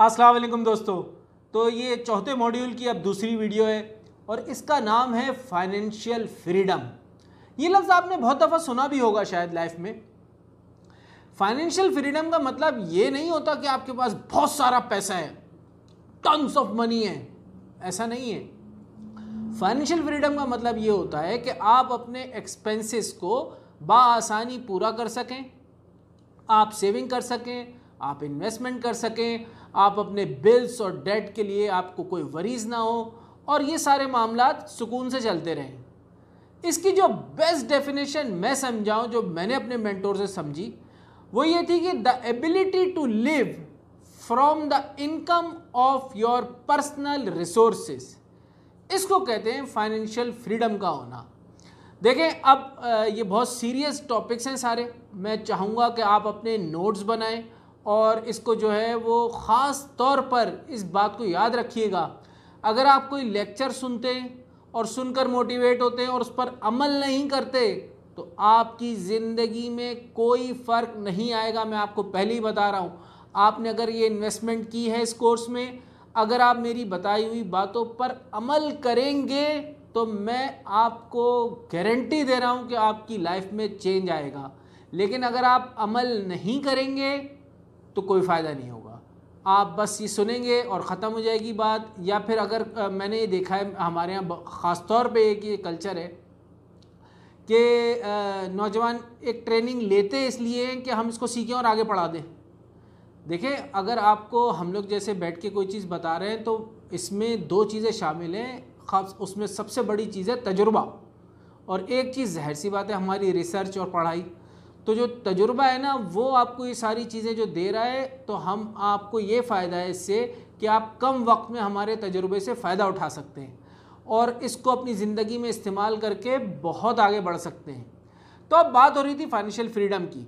अस्सलाम वालेकुम दोस्तों तो ये चौथे मॉड्यूल की अब दूसरी वीडियो है और इसका नाम है फाइनेंशियल फ्रीडम ये लफ्ज़ आपने बहुत दफ़ा सुना भी होगा शायद लाइफ में फाइनेंशियल फ्रीडम का मतलब ये नहीं होता कि आपके पास बहुत सारा पैसा है टन्स ऑफ मनी है ऐसा नहीं है फाइनेंशियल फ्रीडम का मतलब ये होता है कि आप अपने एक्सपेंसेस को बासानी पूरा कर सकें आप सेविंग कर सकें आप इन्वेस्टमेंट कर सकें आप अपने बिल्स और डेट के लिए आपको कोई वरीज ना हो और ये सारे मामला सुकून से चलते रहें इसकी जो बेस्ट डेफिनेशन मैं समझाऊँ जो मैंने अपने मेंटोर से समझी वो ये थी कि the ability to live from the income of your personal resources इसको कहते हैं फाइनेंशियल फ्रीडम का होना देखें अब ये बहुत सीरियस टॉपिक्स हैं सारे मैं चाहूँगा कि आप अपने नोट्स बनाएं और इसको जो है वो ख़ास तौर पर इस बात को याद रखिएगा अगर आप कोई लेक्चर सुनते और सुनकर मोटिवेट होते हैं और उस पर अमल नहीं करते तो आपकी ज़िंदगी में कोई फ़र्क नहीं आएगा मैं आपको पहले ही बता रहा हूँ आपने अगर ये इन्वेस्टमेंट की है इस कोर्स में अगर आप मेरी बताई हुई बातों पर अमल करेंगे तो मैं आपको गारंटी दे रहा हूँ कि आपकी लाइफ में चेंज आएगा लेकिन अगर आप अमल नहीं करेंगे तो कोई फ़ायदा नहीं होगा आप बस ये सुनेंगे और ख़त्म हो जाएगी बात या फिर अगर आ, मैंने ये देखा है हमारे यहाँ ख़ास तौर पर एक ये कल्चर है कि नौजवान एक ट्रेनिंग लेते इसलिए हैं कि हम इसको सीखें और आगे पढ़ा दें देखें अगर आपको हम लोग जैसे बैठ के कोई चीज़ बता रहे हैं तो इसमें दो चीज़ें शामिल हैं उसमें सबसे बड़ी चीज़ है तजुर्बा और एक चीज़ जहर सी बात है हमारी रिसर्च और पढ़ाई तो जो तजुर्बा है ना वो आपको ये सारी चीज़ें जो दे रहा है तो हम आपको ये फ़ायदा है इससे कि आप कम वक्त में हमारे तजुर्बे से फ़ायदा उठा सकते हैं और इसको अपनी ज़िंदगी में इस्तेमाल करके बहुत आगे बढ़ सकते हैं तो अब बात हो रही थी फाइनेंशियल फ्रीडम की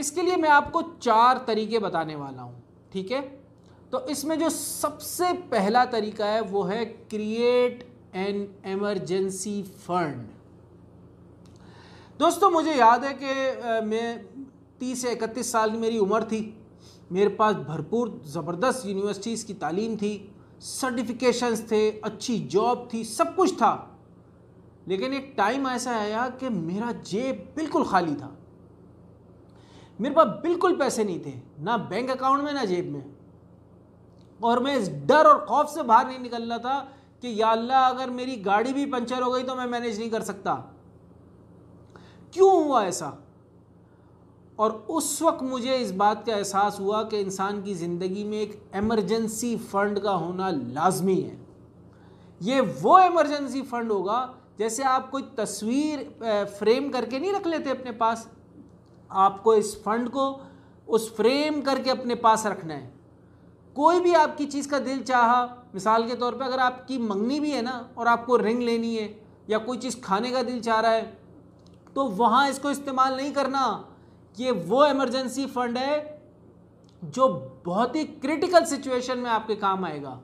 इसके लिए मैं आपको चार तरीके बताने वाला हूँ ठीक है तो इसमें जो सबसे पहला तरीका है वो है क्रिएट एन एमरजेंसी फंड दोस्तों मुझे याद है कि मैं तीस से इकतीस साल की मेरी उम्र थी मेरे पास भरपूर ज़बरदस्त यूनिवर्सिटीज़ की तालीम थी सर्टिफिकेशंस थे अच्छी जॉब थी सब कुछ था लेकिन एक टाइम ऐसा आया कि मेरा जेब बिल्कुल खाली था मेरे पास बिल्कुल पैसे नहीं थे ना बैंक अकाउंट में ना जेब में और मैं इस डर और खौफ से बाहर नहीं निकल रहा था कि या अल्लाह अगर मेरी गाड़ी भी पंचर हो गई तो मैं मैनेज नहीं कर सकता क्यों हुआ ऐसा और उस वक्त मुझे इस बात का एहसास हुआ कि इंसान की ज़िंदगी में एक एमरजेंसी फ़ंड का होना लाजमी है ये वो एमरजेंसी फ़ंड होगा जैसे आप कोई तस्वीर फ्रेम करके नहीं रख लेते अपने पास आपको इस फंड को उस फ्रेम करके अपने पास रखना है कोई भी आपकी चीज़ का दिल चाहा मिसाल के तौर पर अगर आपकी मंगनी भी है ना और आपको रिंग लेनी है या कोई चीज़ खाने का दिल चाह रहा है तो वहां इसको इस्तेमाल नहीं करना ये वो इमरजेंसी फंड है जो बहुत ही क्रिटिकल सिचुएशन में आपके काम आएगा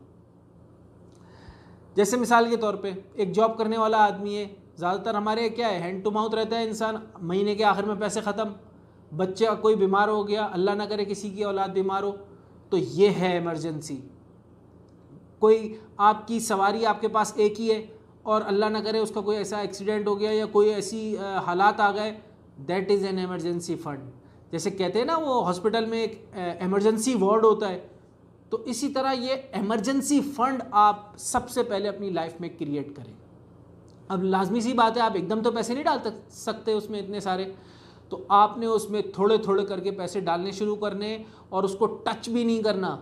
जैसे मिसाल के तौर पे एक जॉब करने वाला आदमी है ज़्यादातर हमारे क्या है हैंड टू माउथ रहता है इंसान महीने के आखिर में पैसे ख़त्म बच्चा कोई बीमार हो गया अल्लाह ना करे किसी की औलाद बीमार हो तो ये है इमरजेंसी कोई आपकी सवारी आपके पास एक ही है और अल्लाह ना करे उसका कोई ऐसा एक्सीडेंट हो गया या कोई ऐसी हालात आ गए that is an emergency fund जैसे कहते हैं ना वो हॉस्पिटल में एक एमरजेंसी वार्ड होता है तो इसी तरह ये एमरजेंसी फ़ंड आप सबसे पहले अपनी लाइफ में क्रिएट करें अब लाजमी सी बात है आप एकदम तो पैसे नहीं डाल सकते उसमें इतने सारे तो आपने उसमें थोड़े थोड़े करके पैसे डालने शुरू करने और उसको टच भी नहीं करना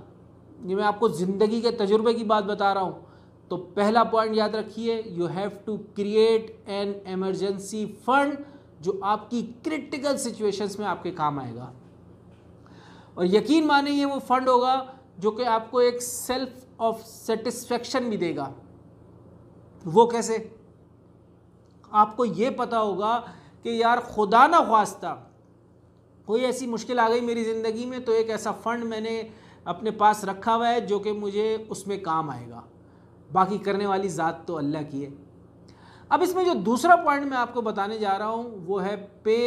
ये मैं आपको ज़िंदगी के तजुर्बे की बात बता रहा हूँ तो पहला पॉइंट याद रखिए you have to create an emergency fund जो आपकी क्रिटिकल सिचुएशंस में आपके काम आएगा और यकीन माने ये वो फंड होगा जो कि आपको एक सेल्फ ऑफ सेटिस्फेक्शन भी देगा वो कैसे आपको ये पता होगा कि यार खुदा ना वास्ता कोई ऐसी मुश्किल आ गई मेरी ज़िंदगी में तो एक ऐसा फ़ंड मैंने अपने पास रखा हुआ है जो कि मुझे उसमें काम आएगा बाकी करने वाली ज़ात तो अल्लाह की है अब इसमें जो दूसरा पॉइंट मैं आपको बताने जा रहा हूँ वो है पे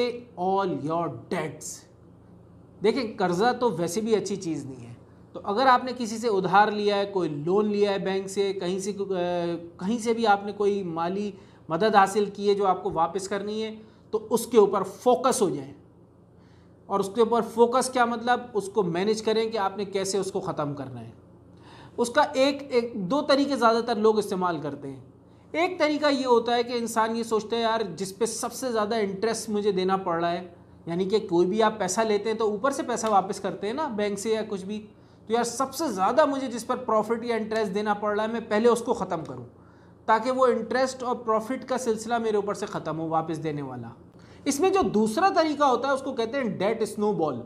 ऑल योर डेट्स देखें कर्ज़ा तो वैसे भी अच्छी चीज़ नहीं है तो अगर आपने किसी से उधार लिया है कोई लोन लिया है बैंक से कहीं से कहीं से भी आपने कोई माली मदद हासिल की है जो आपको वापस करनी है तो उसके ऊपर फोकस हो जाए और उसके ऊपर फोकस क्या मतलब उसको मैनेज करें कि आपने कैसे उसको ख़त्म करना है उसका एक, एक दो तरीके ज़्यादातर लोग इस्तेमाल करते हैं एक तरीका ये होता है कि इंसान ये सोचता है यार जिस पे सबसे ज़्यादा इंटरेस्ट मुझे देना पड़ रहा है यानी कि कोई भी आप पैसा लेते हैं तो ऊपर से पैसा वापस करते हैं ना बैंक से या कुछ भी तो यार सबसे ज़्यादा मुझे जिस पर प्रॉफिट या इंटरेस्ट देना पड़ रहा है मैं पहले उसको ख़त्म करूँ ताकि वो इंटरेस्ट और प्रॉफिट का सिलसिला मेरे ऊपर से ख़त्म हो वापस देने वाला इसमें जो दूसरा तरीका होता है उसको कहते हैं डेट स्नोबॉल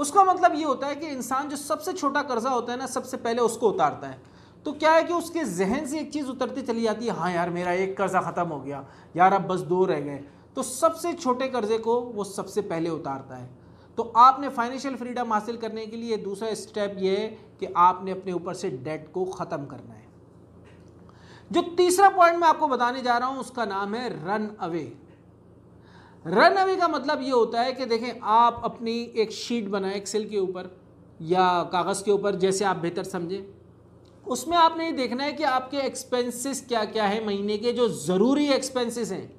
उसका मतलब ये होता है कि इंसान जो सबसे छोटा कर्जा होता है ना सबसे पहले उसको उतारता है तो क्या है कि उसके जहन से एक चीज़ उतरती चली जाती है हाँ यार मेरा एक कर्ज़ा ख़त्म हो गया यार अब बस दो रह गए तो सबसे छोटे कर्जे को वो सबसे पहले उतारता है तो आपने फाइनेंशियल फ्रीडम हासिल करने के लिए दूसरा स्टेप ये है कि आपने अपने ऊपर से डेट को ख़त्म करना है जो तीसरा पॉइंट मैं आपको बताने जा रहा हूँ उसका नाम है रन अवे रन अवे का मतलब ये होता है कि देखें आप अपनी एक शीट बनाए एक्सेल के ऊपर या कागज़ के ऊपर जैसे आप बेहतर समझें उसमें आपने ये देखना है कि आपके एक्सपेंसेस क्या क्या है महीने के जो ज़रूरी एक्सपेंसेस हैं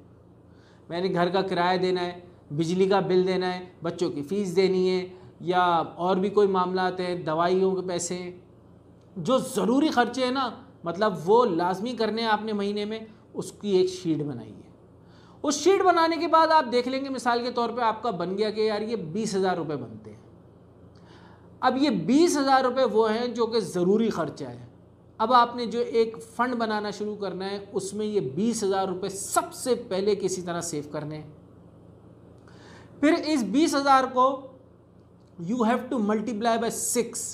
मैंने घर का किराया देना है बिजली का बिल देना है बच्चों की फ़ीस देनी है या और भी कोई मामला हैं दवाइयों के पैसे हैं जो ज़रूरी खर्चे हैं ना मतलब वो लाजमी करने हैं आपने महीने में उसकी एक शीट बनाई है उस शीट बनाने के बाद आप देख लेंगे मिसाल के तौर पे आपका बन गया कि यार ये बीस हज़ार रुपये बनते हैं अब ये बीस हज़ार रुपये वो हैं जो कि ज़रूरी ख़र्चा है अब आपने जो एक फ़ंड बनाना शुरू करना है उसमें ये बीस हज़ार रुपये सबसे पहले किसी तरह सेव करने हैं फिर इस बीस हज़ार को you have to multiply by six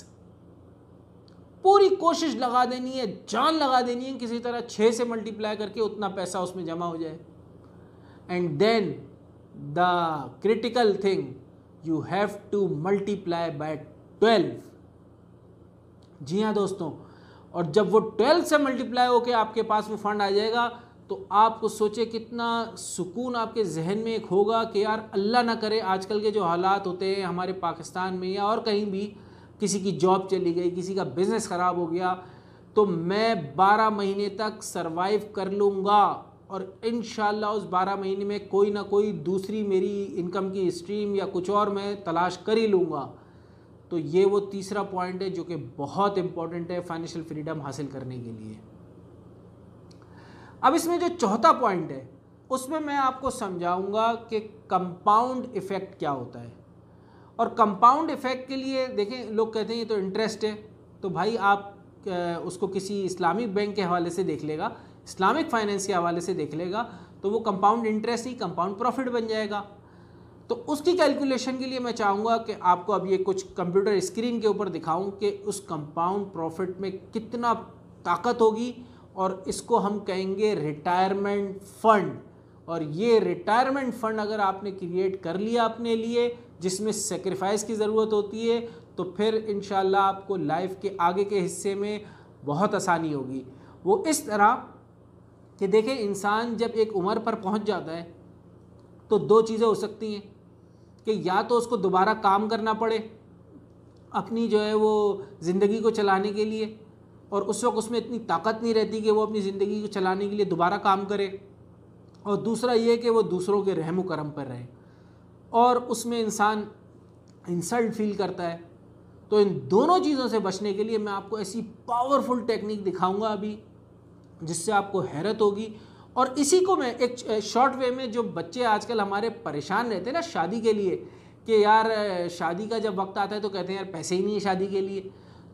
पूरी कोशिश लगा देनी है जान लगा देनी है किसी तरह छः से मल्टीप्लाई करके उतना पैसा उसमें जमा हो जाए and then the critical thing you have to multiply by 12 जी हाँ दोस्तों और जब वो 12 से मल्टीप्लाई होकर आपके पास वो फंड आ जाएगा तो आपको सोचे कितना सुकून आपके जहन में एक होगा कि यार अल्लाह ना करे आजकल के जो हालात होते हैं हमारे पाकिस्तान में या और कहीं भी किसी की जॉब चली गई किसी का बिज़नेस ख़राब हो गया तो मैं 12 महीने तक सरवाइव कर लूँगा और इन उस बारह महीने में कोई ना कोई दूसरी मेरी इनकम की स्ट्रीम या कुछ और मैं तलाश कर ही लूँगा तो ये वो तीसरा पॉइंट है जो कि बहुत इंपॉर्टेंट है फाइनेंशियल फ्रीडम हासिल करने के लिए अब इसमें जो चौथा पॉइंट है उसमें मैं आपको समझाऊंगा कि कंपाउंड इफ़ेक्ट क्या होता है और कंपाउंड इफ़ेक्ट के लिए देखें लोग कहते हैं ये तो इंटरेस्ट है तो भाई आप उसको किसी इस्लामिक बैंक के हवाले से देख लेगा इस्लामिक फाइनेंस के हवाले से देख लेगा तो वो कंपाउंड इंटरेस्ट ही कंपाउंड प्रॉफिट बन जाएगा तो उसकी कैलकुलेशन के लिए मैं चाहूँगा कि आपको अब ये कुछ कंप्यूटर स्क्रीन के ऊपर दिखाऊँ कि उस कंपाउंड प्रॉफिट में कितना ताकत होगी और इसको हम कहेंगे रिटायरमेंट फ़ंड और ये रिटायरमेंट फ़ंड अगर आपने क्रिएट कर लिया अपने लिए जिसमें सेक्रीफाइस की ज़रूरत होती है तो फिर इन आपको लाइफ के आगे के हिस्से में बहुत आसानी होगी वो इस तरह कि देखें इंसान जब एक उम्र पर पहुंच जाता है तो दो चीज़ें हो सकती हैं कि या तो उसको दोबारा काम करना पड़े अपनी जो है वो ज़िंदगी को चलाने के लिए और उस वक्त उसमें इतनी ताकत नहीं रहती कि वो अपनी ज़िंदगी को चलाने के लिए दोबारा काम करे और दूसरा ये कि वो दूसरों के रहम करम पर रहे और उसमें इंसान इंसल्ट फील करता है तो इन दोनों चीज़ों से बचने के लिए मैं आपको ऐसी पावरफुल टेक्निक दिखाऊंगा अभी जिससे आपको हैरत होगी और इसी को मैं एक शॉर्ट वे में जो बच्चे आजकल हमारे परेशान रहते हैं ना शादी के लिए कि यार शादी का जब वक्त आता है तो कहते हैं यार पैसे ही नहीं है शादी के लिए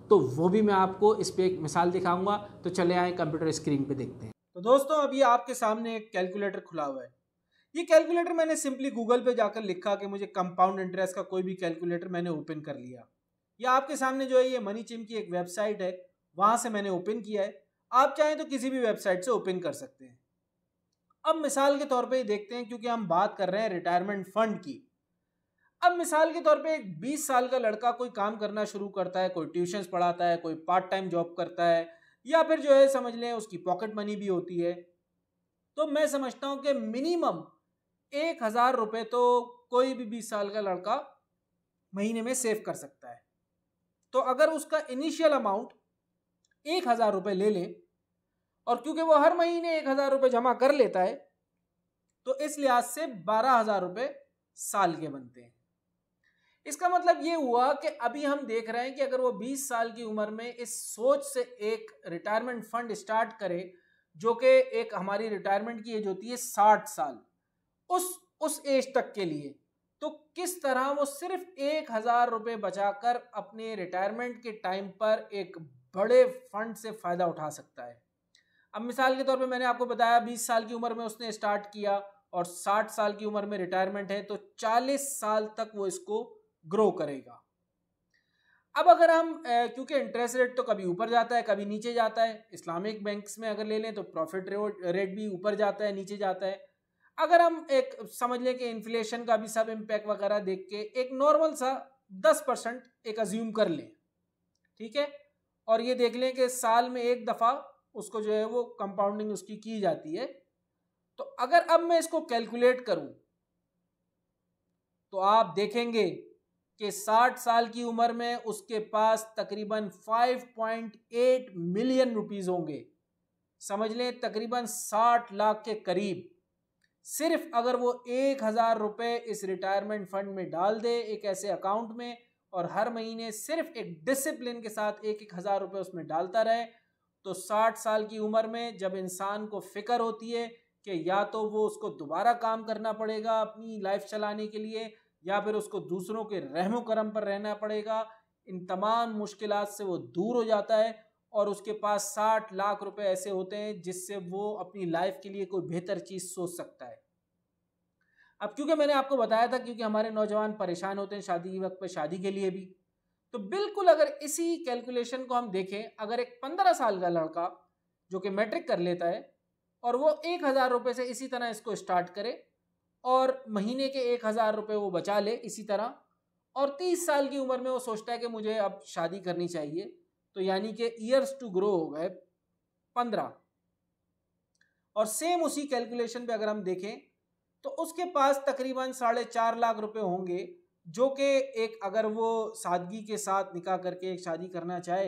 तो वो भी मैं आपको इस पर एक मिसाल दिखाऊंगा तो चले आए कंप्यूटर स्क्रीन पे देखते हैं तो दोस्तों अभी आपके सामने एक कैलकुलेटर खुला हुआ है ये कैलकुलेटर मैंने सिंपली गूगल पे जाकर लिखा कि मुझे कंपाउंड इंटरेस्ट का कोई भी कैलकुलेटर मैंने ओपन कर लिया या आपके सामने जो है ये मनी चिम की एक वेबसाइट है वहाँ से मैंने ओपन किया है आप चाहें तो किसी भी वेबसाइट से ओपन कर सकते हैं अब मिसाल के तौर पे देखते हैं क्योंकि हम बात कर रहे हैं रिटायरमेंट फंड की अब मिसाल के तौर पे एक 20 साल का लड़का कोई काम करना शुरू करता है कोई ट्यूशन्स पढ़ाता है कोई पार्ट टाइम जॉब करता है या फिर जो है समझ लें उसकी पॉकेट मनी भी होती है तो मैं समझता हूँ कि मिनिमम एक हज़ार रुपये तो कोई भी बीस साल का लड़का महीने में सेव कर सकता है तो अगर उसका इनिशियल अमाउंट एक हज़ार रुपये ले लें और क्योंकि वो हर महीने एक हज़ार रुपये जमा कर लेता है तो इस लिहाज से बारह हज़ार रुपये साल के बनते हैं इसका मतलब ये हुआ कि अभी हम देख रहे हैं कि अगर वो 20 साल की उम्र में इस सोच से एक रिटायरमेंट फंड स्टार्ट करे जो कि एक हमारी रिटायरमेंट की एज होती है 60 साल उस उस एज तक के लिए तो किस तरह वो सिर्फ एक हज़ार रुपये बचाकर अपने रिटायरमेंट के टाइम पर एक बड़े फंड से फ़ायदा उठा सकता है अब मिसाल के तौर पे मैंने आपको बताया 20 साल की उम्र में उसने स्टार्ट किया और 60 साल की उम्र में रिटायरमेंट है तो 40 साल तक वो इसको ग्रो करेगा अब अगर हम क्योंकि इंटरेस्ट रेट तो कभी ऊपर जाता है कभी नीचे जाता है इस्लामिक बैंक्स में अगर ले लें तो प्रॉफिट रेट भी ऊपर जाता है नीचे जाता है अगर हम एक समझ लें कि इन्फ्लेशन का भी सब इम्पैक्ट वगैरह देख के एक नॉर्मल सा दस परसेंट एक अज्यूम कर लें ठीक है और ये देख लें कि साल में एक दफ़ा उसको जो है वो कंपाउंडिंग उसकी की जाती है तो अगर अब मैं इसको कैलकुलेट करूं तो आप देखेंगे कि 60 साल की उम्र में उसके पास तकरीबन 5.8 मिलियन रुपीस होंगे समझ लें तकरीबन 60 लाख के करीब सिर्फ अगर वो एक हज़ार रुपये इस रिटायरमेंट फंड में डाल दे एक ऐसे अकाउंट में और हर महीने सिर्फ एक डिसिप्लिन के साथ एक एक हज़ार रुपये उसमें डालता रहे तो साठ साल की उम्र में जब इंसान को फिक्र होती है कि या तो वो उसको दोबारा काम करना पड़ेगा अपनी लाइफ चलाने के लिए या फिर उसको दूसरों के रहम करम पर रहना पड़ेगा इन तमाम मुश्किल से वो दूर हो जाता है और उसके पास साठ लाख रुपए ऐसे होते हैं जिससे वो अपनी लाइफ के लिए कोई बेहतर चीज़ सोच सकता है अब क्योंकि मैंने आपको बताया था क्योंकि हमारे नौजवान परेशान होते हैं शादी के वक्त पर शादी के लिए भी तो बिल्कुल अगर इसी कैलकुलेशन को हम देखें अगर एक पंद्रह साल का लड़का जो कि मैट्रिक कर लेता है और वो एक हज़ार रुपये से इसी तरह इसको स्टार्ट करे और महीने के एक हज़ार रुपये वो बचा ले इसी तरह और तीस साल की उम्र में वो सोचता है कि मुझे अब शादी करनी चाहिए तो यानी कि ईयर्स टू ग्रो हो गए पंद्रह और सेम उसी कैलकुलेशन पे अगर हम देखें तो उसके पास तकरीबन साढ़े चार लाख रुपए होंगे जो कि एक अगर वो सादगी के साथ निकाह करके एक शादी करना चाहे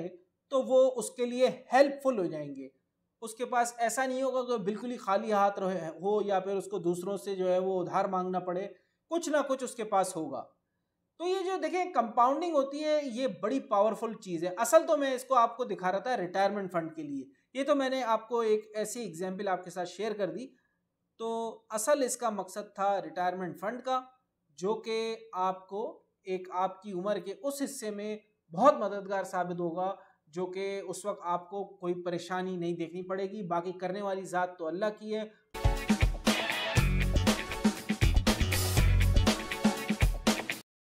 तो वो उसके लिए हेल्पफुल हो जाएंगे उसके पास ऐसा नहीं होगा कि बिल्कुल ही खाली हाथ रहे हो या फिर उसको दूसरों से जो है वो उधार मांगना पड़े कुछ ना कुछ उसके पास होगा तो ये जो देखें कंपाउंडिंग होती है ये बड़ी पावरफुल चीज़ है असल तो मैं इसको आपको दिखा रहा था रिटायरमेंट फंड के लिए ये तो मैंने आपको एक ऐसी एग्जाम्पल आपके साथ शेयर कर दी तो असल इसका मकसद था रिटायरमेंट फंड का जो कि आपको एक आपकी उम्र के उस हिस्से में बहुत मददगार साबित होगा जो कि उस वक्त आपको कोई परेशानी नहीं देखनी पड़ेगी बाकी करने वाली ज़ात तो अल्लाह की है